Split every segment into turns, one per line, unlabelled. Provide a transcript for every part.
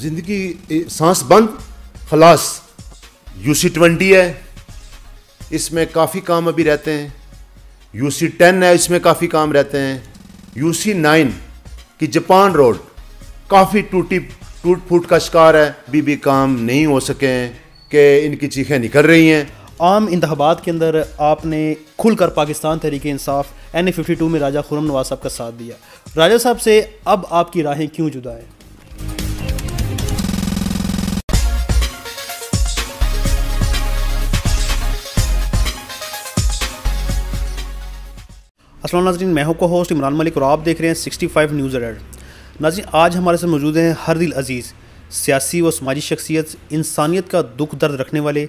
ज़िंदगी सांस बंद खलास यू सी ट्वेंटी है इसमें काफ़ी काम अभी रहते हैं यू सी टेन है इसमें काफ़ी काम रहते हैं यू सी नाइन की जापान रोड काफ़ी
टूटी टूट फूट का शिकार है अभी भी काम नहीं हो सके हैं कि इनकी चीखें निकल रही हैं आम इंतबात के अंदर आपने खुलकर Pakistan Tehreek Insaf N A fifty two में राजा खुरम नवाज साहब का साथ दिया राजा साहब से अब आपकी राहें क्यों जुदा हैं असल नाजरीन मैं को होस्ट इमरान मलिक और आप देख रहे हैं सिक्सटी फाइव न्यूज़ एडर नाजी आज हमारे साथ मौजूद हैं हर दिल अजीज़ सियासी व समाजी शख्सियत इंसानियत का दुख दर्द रखने वाले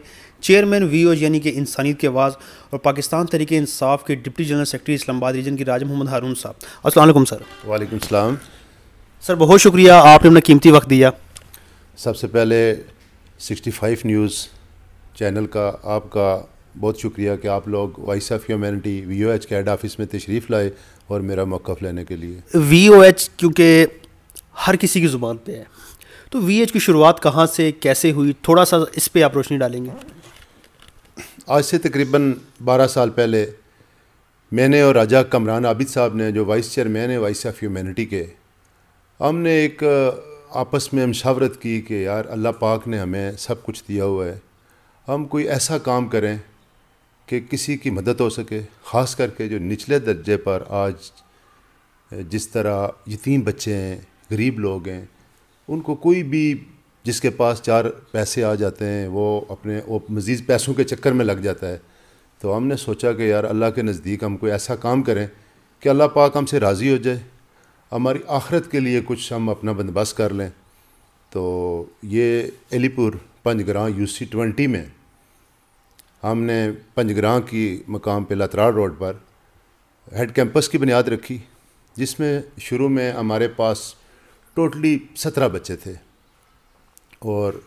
चेयरमैन वी ओ यानी कि इंसानियत की आवाज़ और पाकिस्तान तरीके इंसाफ के deputy general secretary Islamabad region की राज मोहम्मद हारून साहब असल सर वालेकुम सलाम सर बहुत शुक्रिया आपने अपना
कीमती वक्त दिया सबसे पहले सिक्सटी न्यूज़ चैनल का आपका बहुत शुक्रिया कि आप लोग voice of humanity V O H के हेड ऑफिस में तशरीफ़ लाए और मेरा मौक़ लेने के लिए
वी ओ एच क्योंकि हर किसी की ज़ुबान पे है तो वी एच की शुरुआत कहाँ से कैसे हुई थोड़ा सा इस पर आप रोशनी डालेंगे
आज से तकरीबन बारह साल पहले मैंने और राजा कमरान आबिद साहब ने जो वाइस चेयरमैन है वाइस ऑफ ह्यूमैनिटी के हमने एक आपस में मशावरत की कि यार अल्लाह पाक ने हमें सब कुछ दिया हुआ है हम कोई ऐसा काम करें कि किसी की मदद हो सके ख़ास करके जो निचले दर्जे पर आज जिस तरह यतीम बच्चे हैं गरीब लोग हैं उनको कोई भी जिसके पास चार पैसे आ जाते हैं वो अपने वो मज़ीद पैसों के चक्कर में लग जाता है तो हमने सोचा कि यार अल्लाह के नज़दीक हम कोई ऐसा काम करें कि अल्लाह पाक हमसे राज़ी हो जाए हमारी आखरत के लिए कुछ हम अपना बंदोबस्त कर लें तो ये एलीपुर पंजग्रां यू सी ट्वेंटी में हमने पंजग्रां की मकाम पे लतराड़ रोड पर हेड कैंपस की बुनियाद रखी जिसमें शुरू में हमारे पास टोटली सत्रह बच्चे थे और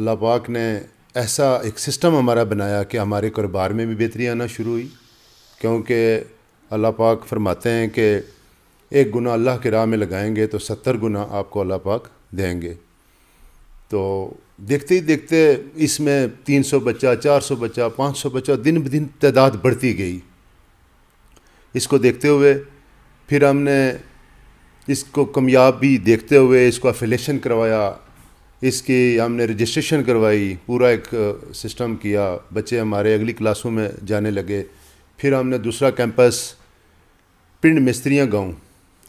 अल्लाह पाक ने ऐसा एक सिस्टम हमारा बनाया कि हमारे कारोबार में भी बेहतरी आना शुरू हुई क्योंकि अल्लाह पाक फरमाते हैं कि एक गुना अल्लाह के राह में लगाएंगे तो सत्तर गुना आपको अल्लाह पाक देंगे तो देखते ही देखते इसमें 300 बच्चा 400 बच्चा 500 बच्चा दिन ब दिन तादाद बढ़ती गई इसको देखते हुए फिर हमने इसको कमयाबी देखते हुए इसको अफिलेशन करवाया इसकी हमने रजिस्ट्रेशन करवाई पूरा एक सिस्टम किया बच्चे हमारे अगली क्लासों में जाने लगे फिर हमने दूसरा कैंपस पिंड मिस्त्रियाँ गाँव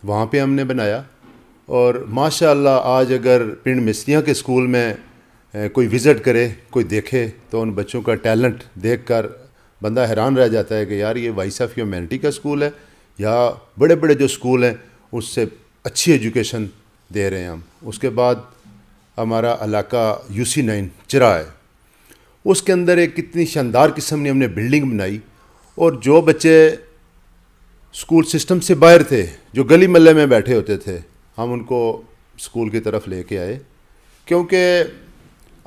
वहाँ पे हमने बनाया और माशाल्लाह आज अगर पिंड मिस्त्रियाँ के स्कूल में कोई विज़िट करे कोई देखे तो उन बच्चों का टैलेंट देख कर बंदा हैरान रह जाता है कि यार ये वाइस ऑफ ह्यूमैनिटी का स्कूल है या बड़े बड़े जो स्कूल हैं उससे अच्छी एजुकेशन दे रहे हैं हम उसके बाद हमारा इलाका यू सी नाइन चिरा है उसके अंदर एक कितनी शानदार किस्म ने हमने बिल्डिंग बनाई और जो बच्चे स्कूल सिस्टम से बाहर थे जो गली मल्ले में बैठे होते थे हम उनको स्कूल की तरफ लेके आए क्योंकि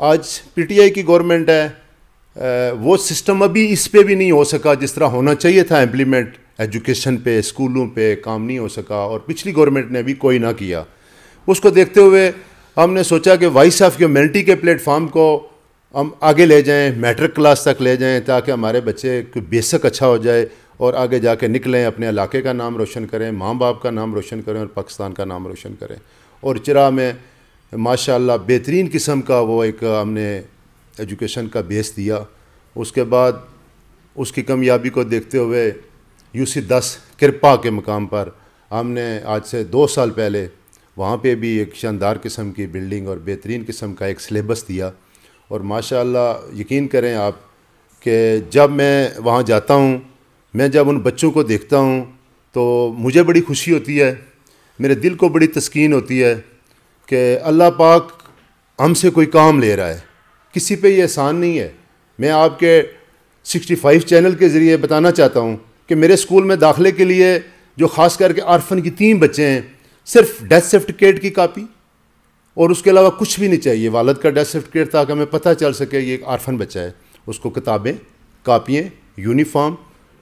आज पीटीआई की गवर्नमेंट है वो सिस्टम अभी इस पर भी नहीं हो सका जिस तरह होना चाहिए था इम्प्लीमेंट एजुकेशन पे स्कूलों पे काम नहीं हो सका और पिछली गवर्नमेंट ने भी कोई ना किया उसको देखते हुए हमने सोचा कि वॉइस ऑफ ह्यूमैनिटी के प्लेटफॉर्म को हम आगे ले जाएं मैट्रिक क्लास तक ले जाएं ताकि हमारे बच्चे को बेसक अच्छा हो जाए और आगे जाके निकलें अपने इलाके का नाम रोशन करें माँ बाप का नाम रोशन करें और पाकिस्तान का नाम रोशन करें और चिरा में माशाल्लाह बेहतरीन किस्म का वो एक हमने एजुकेशन का बेस दिया उसके बाद उसकी कमयाबी को देखते हुए यू सी दस कृपा के मकाम पर हमने आज से दो साल पहले वहाँ पे भी एक शानदार किस्म की बिल्डिंग और बेहतरीन किस्म का एक सिलेबस दिया और माशाल्लाह यकीन करें आप कि जब मैं वहाँ जाता हूँ मैं जब उन बच्चों को देखता हूँ तो मुझे बड़ी खुशी होती है मेरे दिल को बड़ी तस्किन होती है कि अल्लाह पाक हमसे कोई काम ले रहा है किसी पे ये आसान नहीं है मैं आपके 65 चैनल के ज़रिए बताना चाहता हूँ कि मेरे स्कूल में दाखिले के लिए जो ख़ास करके आरफन की तीन बच्चे हैं सिर्फ डेथ सर्टिफिकेट की कापी और उसके अलावा कुछ भी नहीं चाहिए वालद का डेथ सर्टिफिकेट ताकि हमें पता चल सके ये एक आरफन बच्चा है उसको किताबें कापियाँ uniform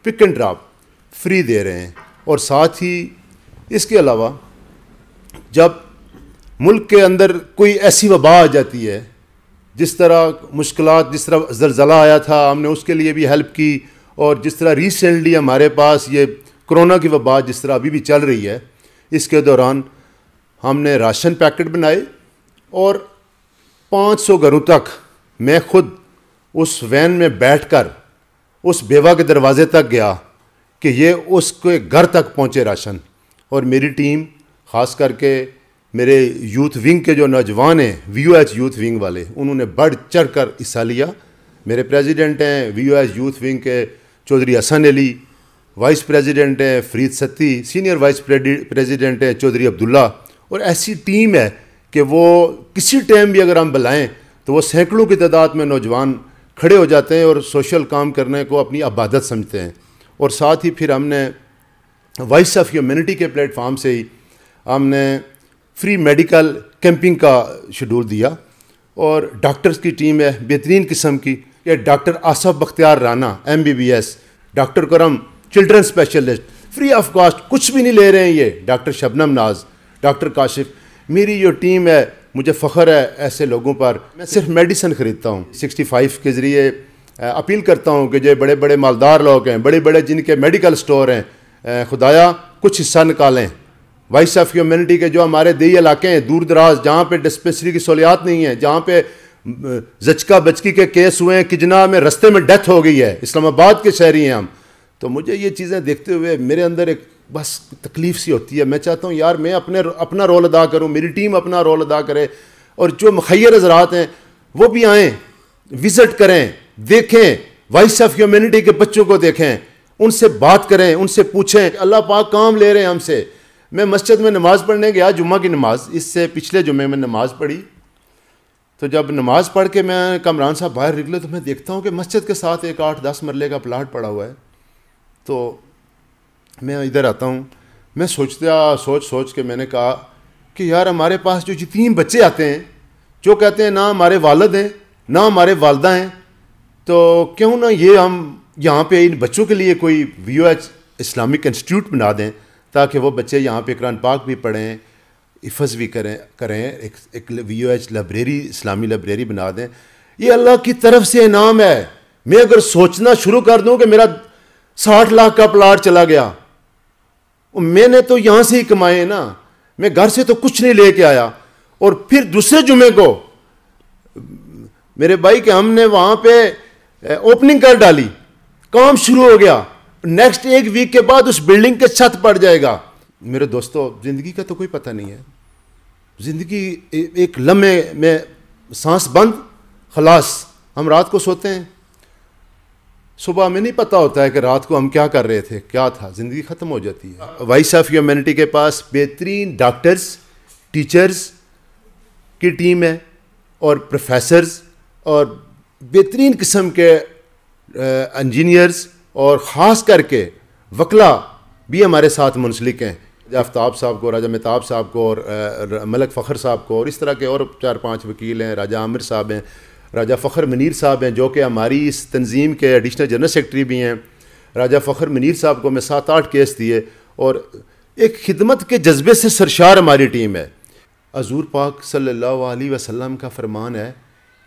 pick and drop free दे रहे हैं और साथ ही इसके अलावा जब मुल्क के अंदर कोई ऐसी वबा आ जाती है जिस तरह मुश्किल जिस तरह जलजला आया था हमने उसके लिए भी हेल्प की और जिस तरह रिसेंटली हमारे पास ये कोरोना की वबा जिस तरह अभी भी चल रही है इसके दौरान हमने राशन पैकेट बनाए और 500 घरों तक मैं खुद उस वैन में बैठकर उस बेवा के दरवाज़े तक गया कि ये उसके घर तक पहुँचे राशन और मेरी टीम ख़ास करके मेरे यूथ विंग के जो नौजवान हैं वी यूथ विंग वाले उन्होंने बढ़ चढ़ कर हिस्सा लिया मेरे प्रेसिडेंट हैं वी यूथ विंग के चौधरी हसन अली वाइस प्रेसिडेंट हैं Farid Satti senior vice president हैं चौधरी अब्दुल्ला और ऐसी टीम है कि वो किसी टाइम भी अगर हम बुलाएँ तो वो सैकड़ों की तादाद में नौजवान खड़े हो जाते हैं और सोशल काम करने को अपनी आबादत समझते हैं और साथ ही फिर हमने वॉइस ऑफ ह्यूमनिटी के प्लेटफार्म से ही हमने फ्री मेडिकल कैंपिंग का शेड्यूल दिया और डॉक्टर्स की टीम है बेहतरीन किस्म की ये doctor Asif Bakhtiar Rana M B B S doctor Karam children specialist free of cost कुछ भी नहीं ले रहे हैं ये डॉक्टर शबनम नाज डॉक्टर काशिफ मेरी जो टीम है मुझे फ़ख्र है ऐसे लोगों पर मैं सिर्फ मेडिसन ख़रीदता हूँ सिक्सटी फाइव के ज़रिए अपील करता हूँ कि जो बड़े बड़े मालदार लोग हैं बड़े बड़े जिनके मेडिकल स्टोर हैं खुदाया कुछ हिस्सा निकालें वॉइस ऑफ ह्यूमैनिटी के जो हमारे दही इलाके हैं दूर दराज जहाँ पर डिस्पेंसरी की सहूलियात नहीं है जहाँ पर जचका बचकी के केस हुए हैं किजना में रस्ते में डेथ हो गई है इस्लामाबाद के शहरी हैं हम तो मुझे ये चीज़ें देखते हुए मेरे अंदर एक बस तकलीफ़ सी होती है मैं चाहता हूँ यार मैं अपने अपना रोल अदा करूँ मेरी टीम अपना रोल अदा करे और जो मखैर हजरात हैं वो भी आएँ विज़िट करें देखें वॉइस ऑफ ह्यूमैनिटी के बच्चों को देखें उनसे बात करें उनसे पूछें अल्लाह पाक काम ले रहे हैं हमसे मैं मस्जिद में नमाज़ पढ़ने गया जुम्मा की नमाज़ इससे पिछले जुम्मे में नमाज़ पढ़ी तो जब नमाज़ पढ़ के मैं कमरान साहब बाहर निकले तो मैं देखता हूँ कि मस्जिद के साथ एक आठ दस मरले का प्लाट पड़ा हुआ है तो मैं इधर आता हूँ मैं सोचता सोच सोच के मैंने कहा कि यार हमारे पास जो जितनी बच्चे आते हैं जो कहते हैं ना हमारे वालद हैं ना हमारे वालदा हैं तो क्यों ना ये हम यहाँ पे इन बच्चों के लिए कोई वी इस्लामिक इंस्टीट्यूट बना दें ताकि वो बच्चे यहाँ पे कुरान पाक भी पढ़ें हिफज भी करें करें एक एक वी ओ एच लाइब्रेरी इस्लामी लाइब्रेरी बना दें ये अल्लाह की तरफ से इनाम है मैं अगर सोचना शुरू कर दूँ कि मेरा साठ लाख का प्लाट चला गया मैंने तो यहाँ से ही कमाए ना मैं घर से तो कुछ नहीं लेके आया और फिर दूसरे जुमे को मेरे भाई के हमने वहाँ पे ओपनिंग कर डाली काम शुरू हो गया नेक्स्ट एक वीक के बाद उस बिल्डिंग के छत पड़ जाएगा मेरे दोस्तों ज़िंदगी का तो कोई पता नहीं है ज़िंदगी एक लम्हे में सांस बंद खलास हम रात को सोते हैं सुबह हमें नहीं पता होता है कि रात को हम क्या कर रहे थे क्या था ज़िंदगी ख़त्म हो जाती है वाइस ऑफ ह्यूमैनिटी के पास बेहतरीन डॉक्टर्स टीचर्स की टीम है और प्रोफेसर्स और बेहतरीन किस्म के इंजीनियर्स और ख़ास करके वकला भी हमारे साथ मुंसलिक हैं आफ्ताब साहब को राजा मेहताब साहब को और मलक फ़खर साहब को और इस तरह के और चार पांच वकील हैं राजा आमिर साहब हैं राजा फ़खर मनीर साहब हैं जो कि हमारी इस तंजीम के एडिशनल जनरल सेक्रटरी भी हैं राजा फ़खर मनीर साहब को मैं सात आठ केस दिए और एक खिदमत के जज्बे से सरशार हमारी टीम है हजूर पाक सल्ला वसलम का फरमान है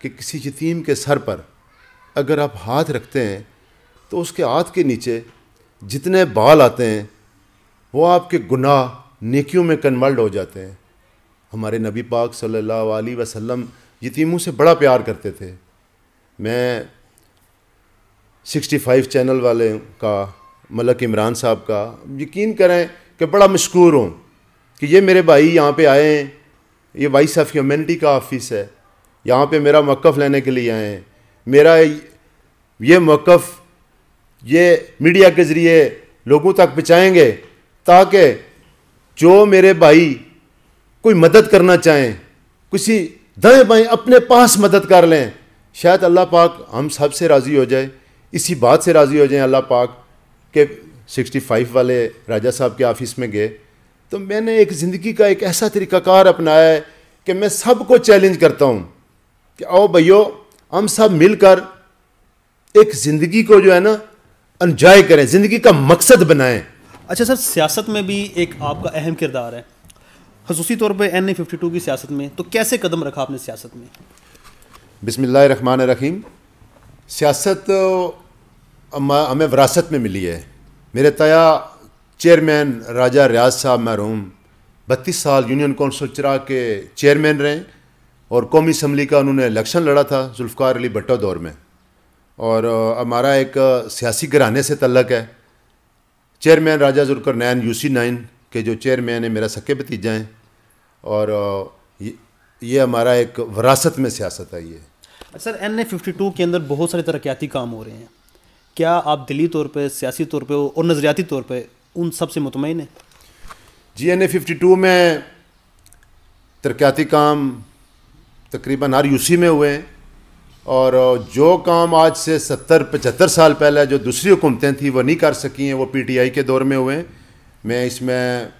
कि किसी यतीम के सर पर अगर आप हाथ रखते हैं तो उसके हाथ के नीचे जितने बाल आते हैं वो आपके गुनाह नेकियों में कन्वर्ट हो जाते हैं हमारे नबी पाक सल्लल्लाहु अलैहि वसल्लम यतीमों से बड़ा प्यार करते थे मैं 65 चैनल वाले का मलक इमरान साहब का यकीन करें कि बड़ा मशहूर हूँ कि ये मेरे भाई यहाँ पे आए हैं ये वाइस ऑफ ह्यूमनिटी का ऑफिस है यहाँ पे मेरा मौक़ लेने के लिए आए हैं मेरा ये मौक़ ये मीडिया के ज़रिए लोगों तक पहुँचाएँगे ताकि जो मेरे भाई कोई मदद करना चाहें किसी दाएँ बाएँ अपने पास मदद कर लें शायद अल्लाह पाक हम सब से राज़ी हो जाए इसी बात से राज़ी हो जाए अल्लाह पाक के 65 वाले राजा साहब के ऑफिस में गए तो मैंने एक ज़िंदगी का एक ऐसा तरीक़ाकार अपनाया है कि मैं सबको चैलेंज करता हूँ कि आओ भैया हम सब मिलकर
एक ज़िंदगी को जो है ना इन्जॉय करें ज़िंदगी का मकसद बनाएं अच्छा सर सियासत में भी एक आपका अहम किरदार है खसूसी तौर पर एन ए फिफ्टी टू की सियासत में तो कैसे कदम रखा आपने सियासत में
बसमिल्ल रहीम सियासत हमें विरासत में मिली है मेरे तया चेयरमैन राजा रियाज साहब महरूम बत्तीस साल यूनियन कौंसिल चरा के चेयरमैन रहे और कौमी असम्बली का उन्होंने इलेक्शन लड़ा था जुल्फ़ार अली भट्टो दौर में और हमारा एक सियासी घराने से तल्लक है चेयरमैन राजा जुलकर नैन यू सी नाइन के जो चेयरमैन है मेरा सके भतीजा हैं और ये, हमारा एक वरासत में सियासत है ये
sir N A fifty two के अंदर बहुत सारे तरक्याती काम हो रहे हैं क्या आप दिली तौर पर सियासी तौर पर और नज़रियाती तौर पर उन सबसे मुतमिन हैं जी एन ए फिफ्टी टू में तरक्याती
काम तकरीबन हर यूसी में हुए हैं और जो काम आज से सत्तर पचहत्तर साल पहले जो दूसरी हुकूमतें थी वो नहीं कर सकी हैं वो पीटीआई के दौर में हुए हैं मैं इसमें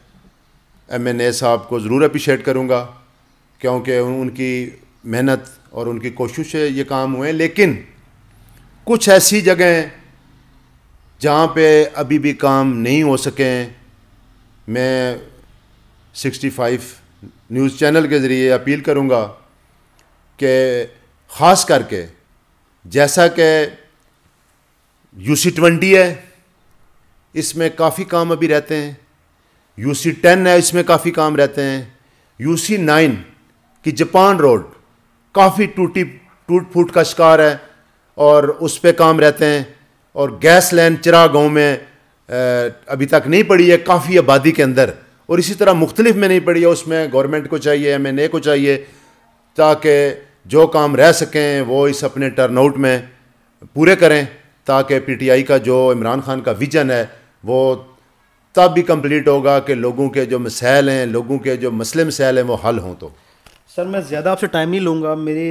एम एन ए साहब को ज़रूर अप्रिशिएट करूँगा क्योंकि उनकी मेहनत और उनकी कोशिश से ये काम हुए लेकिन कुछ ऐसी जगहें जहाँ पे अभी भी काम नहीं हो सके मैं 65 न्यूज़ चैनल के ज़रिए अपील करूँगा कि ख़ास करके जैसा कि यू सी ट्वेंटी है इसमें काफ़ी काम अभी रहते हैं यू सी टेन है इसमें काफ़ी काम रहते हैं यू सी नाइन की जापान रोड काफ़ी टूटी टूट फूट का शिकार है और उस पर काम रहते हैं और गैस लाइन चिरा गाँव में अभी तक नहीं पड़ी है काफ़ी आबादी के अंदर और इसी तरह मुख्तलिफ में नहीं पड़ी है उसमें गवर्नमेंट को चाहिए एम एन ए को चाहिए ताकि जो काम रह सकें वो इस अपने टर्नआउट में पूरे करें ताकि पीटीआई का जो इमरान खान का विजन है वो तब भी कंप्लीट होगा कि लोगों के जो मसाइल हैं लोगों के जो मसले मसाइल हैं वो हल हों तो
सर मैं ज़्यादा आपसे टाइम नहीं लूँगा मेरे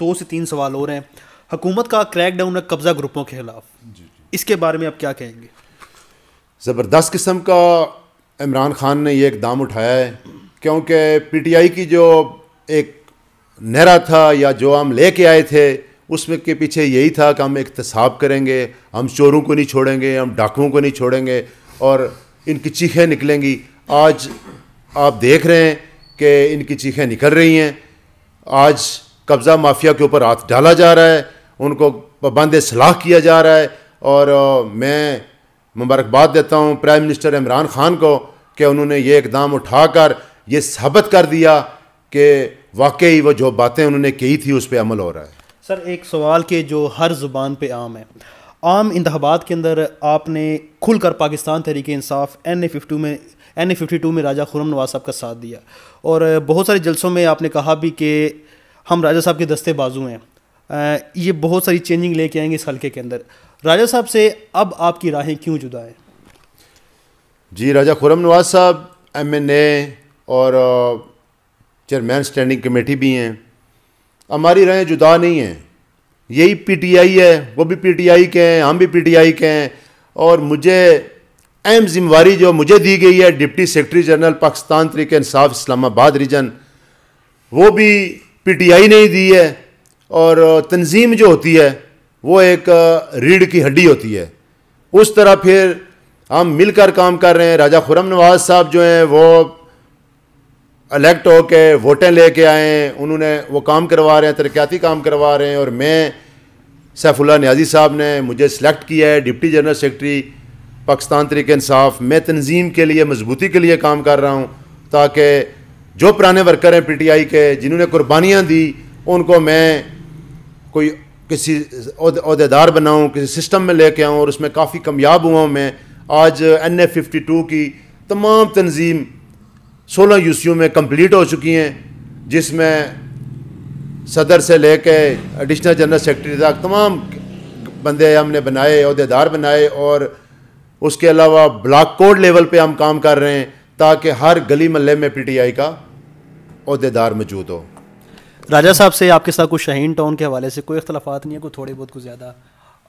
दो से तीन सवाल हो रहे हैं हुकूमत का क्रैक डाउन है कब्ज़ा ग्रुपों के खिलाफ इसके बारे में आप क्या कहेंगे
ज़बरदस्त किस्म का इमरान खान ने ये दाम उठाया है क्योंकि पीटीआई की जो एक नहरा था या जो हम लेके आए थे उसमें के पीछे यही था कि हम एकतसाब करेंगे हम चोरों को नहीं छोड़ेंगे हम डाकुओं को नहीं छोड़ेंगे और इनकी चीखें निकलेंगी आज आप देख रहे हैं कि इनकी चीखें निकल रही हैं आज कब्ज़ा माफिया के ऊपर हाथ डाला जा रहा है उनको पाबंद सलाह किया जा रहा है और मैं मुबारकबाद देता हूँ प्राइम मिनिस्टर इमरान खान को कि उन्होंने ये इकदाम उठाकर ये साबित कर दिया कि वाकई वो जो बातें उन्होंने की थी उस पर अमल हो रहा है
सर एक सवाल के जो हर ज़ुबान पे आम है आम इंतबात के अंदर आपने खुलकर Pakistan Tehreek Insaf N A fifty में एन ए फिफ्टी टू में राजा खुरम नवाज साहब का साथ दिया और बहुत सारे जलसों में आपने कहा भी कि हम राजा साहब के दस्ते बाजू हैं ये बहुत सारी चेंजिंग लेके आएंगे इस हल्के के अंदर राजा साहब से अब आपकी राहें क्यों जुदा हैं
जी राजा खुरम नवाज साहब एम एन ए और चेयरमैन स्टैंडिंग कमेटी भी हैं हमारी राय जुदा नहीं हैं यही पीटीआई है वो भी पीटीआई के हैं हम भी पीटीआई के हैं और मुझे अहम जिम्मेवारी जो मुझे दी गई है deputy secretary general Pakistan Tehreek इंसाफ इस्लामाबाद रीजन वो भी पीटीआई ने ही दी है और तंजीम जो होती है वो एक रीढ़ की हड्डी होती है उस तरह फिर हम मिलकर काम कर रहे हैं राजा खुरम नवाज साहब जो हैं वो अलेक्ट हो के वोटें लेके आए उन्होंने वो काम करवा रहे हैं तरक्याती काम करवा रहे हैं और मैं सैफुल्ला न्याजी साहब ने मुझे सिलेक्ट किया है deputy general secretary Pakistan Tehreek इंसाफ मैं तंजीम के लिए मजबूती के लिए काम कर रहा हूँ ताकि जो पुराने वर्कर हैं पीटीआई के जिन्होंने कुर्बानियाँ दी उनको मैं कोई किसी अहदेदार बनाऊँ किसी सिस्टम में लेके आऊँ और उसमें काफ़ी कामयाब हुआ हूँ मैं आज एन ए फिफ्टी टू की तमाम तंजीम सोलह यूसीओ में कंप्लीट हो चुकी हैं जिसमें सदर से ले कर एडिशनल जनरल सेक्रेटरी तक तमाम बंदे हमने बनाए अहदेदार बनाए और उसके अलावा ब्लॉक कोड लेवल पे हम काम कर रहे हैं ताकि हर गली महल में पीटीआई का
अहदेदार मौजूद हो राजा साहब से आपके साथ कुछ शहीन टाउन के हवाले से कोई अख्तलाफात नहीं है कोई थोड़े बहुत कुछ ज़्यादा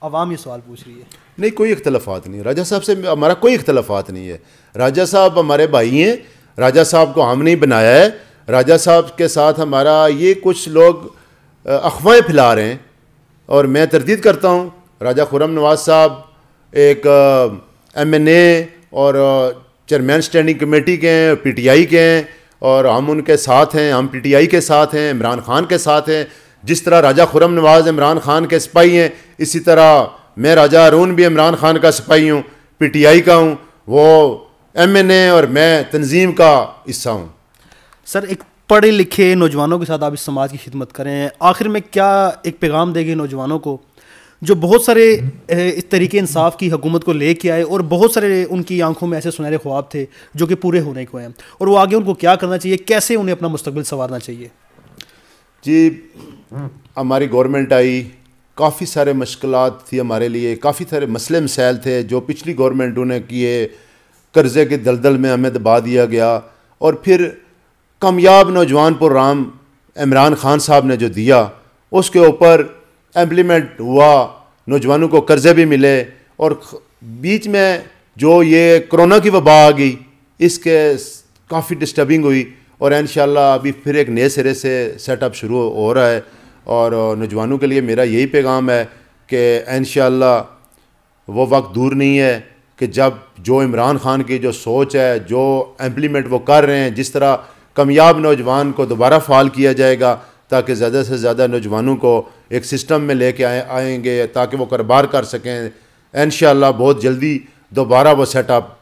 आवाम ये सवाल पूछ रही है
नहीं कोई इख्तलाफात नहीं राजा साहब से हमारा कोई इख्तलाफात नहीं है राजा साहब हमारे भाई हैं राजा साहब को हमने ही बनाया है राजा साहब के साथ हमारा ये कुछ लोग अखवाएँ फैला रहे हैं और मैं तरदीद करता हूँ राजा खुरम नवाज साहब एक एम एन ए और चेयरमैन स्टैंडिंग कमेटी के हैं पी टी आई के हैं और हम उनके साथ हैं हम पी टी आई के साथ हैं इमरान खान के साथ हैं जिस तरह राजा खुरम नवाज इमरान खान के सिपाही हैं इसी तरह मैं राजा अरुण भी इमरान खान का सिपाही हूँ पी टी आई का हूँ वो
एम एन ए और मैं तंजीम का हिस्सा हूँ सर एक पढ़े लिखे नौजवानों के साथ आप इस समाज की खिदमत करें आखिर में क्या एक पैगाम देंगे नौजवानों को जो बहुत सारे इस तरीके इंसाफ की हुकूमत को ले कर आए और बहुत सारे उनकी आंखों में ऐसे सुनहरे ख्वाब थे जो कि पूरे होने को हैं और वो आगे उनको क्या करना चाहिए कैसे उन्हें अपना मुस्तबिल संवारना चाहिए
जी हमारी गवर्नमेंट आई काफ़ी सारे मुश्किल थी हमारे लिए काफ़ी सारे मसले मसाइल थे जो पिछली गवर्नमेंटों ने किए कर्ज़े के दलदल में हमें दबा दिया गया और फिर कामयाब नौजवान प्रोग्राम इमरान खान साहब ने जो दिया उसके ऊपर एम्प्लीमेंट हुआ नौजवानों को कर्ज़े भी मिले और बीच में जो ये कोरोना की वबा आ गई इसके काफ़ी डिस्टर्बिंग हुई और इन अभी फिर एक नए सिरे से सेटअप शुरू हो रहा है और नौजवानों के लिए मेरा यही पैगाम है कि इन वो वक्त दूर नहीं है कि जब जो इमरान खान की जो सोच है जो एम्प्लीमेंट वो कर रहे हैं जिस तरह कमयाब नौजवान को दोबारा फ़ाल किया जाएगा ताकि ज़्यादा से ज़्यादा नौजवानों को एक सिस्टम में लेके आए आएंगे ताकि वो कारोबार कर सकें इन बहुत जल्दी दोबारा वो सेटअप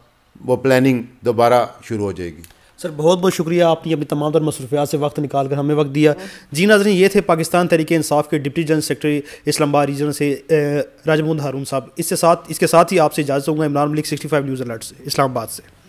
वो प्लानिंग दोबारा शुरू हो जाएगी
सर बहुत बहुत शुक्रिया आपने अपनी तमाम तर मसरूफियात से वक्त निकाल कर हमें वक्त दिया जी नाजरन ये थे पाकिस्तान तरीके इंसाफ के deputy general secretary Islamabad region से राजमोहन हारून साहब इससे साथ इसके साथ ही आपसे इजाज़त होगा Imran Malik sixty five news alert से इस्लामाबाद से